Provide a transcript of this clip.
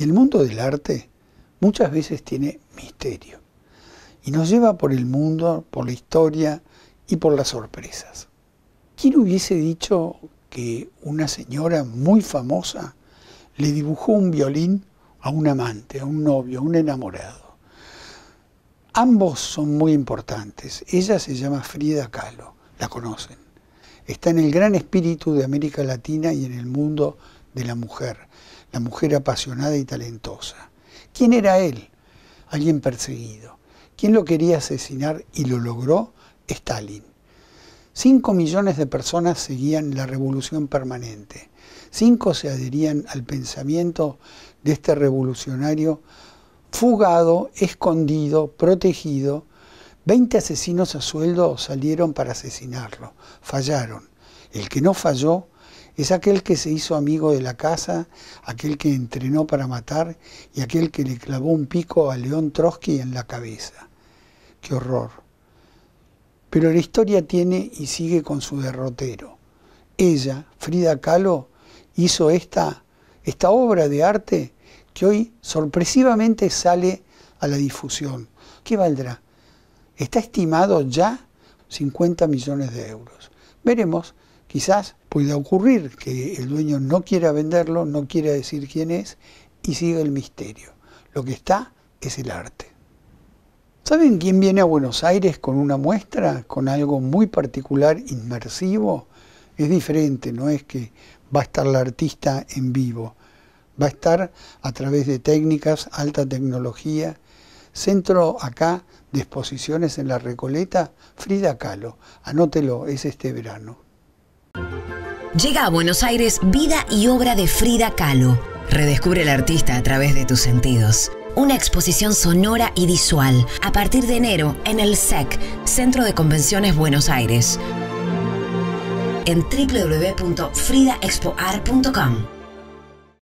Y el mundo del arte muchas veces tiene misterio y nos lleva por el mundo, por la historia y por las sorpresas. ¿Quién hubiese dicho que una señora muy famosa le dibujó un violín a un amante, a un novio, a un enamorado? Ambos son muy importantes. Ella se llama Frida Kahlo, la conocen. Está en el gran espíritu de América Latina y en el mundo de la mujer, la mujer apasionada y talentosa. ¿Quién era él? Alguien perseguido. ¿Quién lo quería asesinar y lo logró? Stalin. Cinco millones de personas seguían la revolución permanente. Cinco se adherían al pensamiento de este revolucionario fugado, escondido, protegido. Veinte asesinos a sueldo salieron para asesinarlo. Fallaron. El que no falló es aquel que se hizo amigo de la casa, aquel que entrenó para matar y aquel que le clavó un pico a León Trotsky en la cabeza. ¡Qué horror! Pero la historia tiene y sigue con su derrotero. Ella, Frida Kahlo, hizo esta, esta obra de arte que hoy sorpresivamente sale a la difusión. ¿Qué valdrá? Está estimado ya 50 millones de euros. Veremos Quizás pueda ocurrir que el dueño no quiera venderlo, no quiera decir quién es y siga el misterio. Lo que está es el arte. ¿Saben quién viene a Buenos Aires con una muestra, con algo muy particular, inmersivo? Es diferente, no es que va a estar la artista en vivo, va a estar a través de técnicas, alta tecnología. Centro acá de exposiciones en la Recoleta, Frida Kahlo. Anótelo, es este verano. Llega a Buenos Aires Vida y Obra de Frida Kahlo. Redescubre el artista a través de tus sentidos. Una exposición sonora y visual a partir de enero en el SEC, e Centro de Convenciones Buenos Aires. En www.fridaexpoar.com.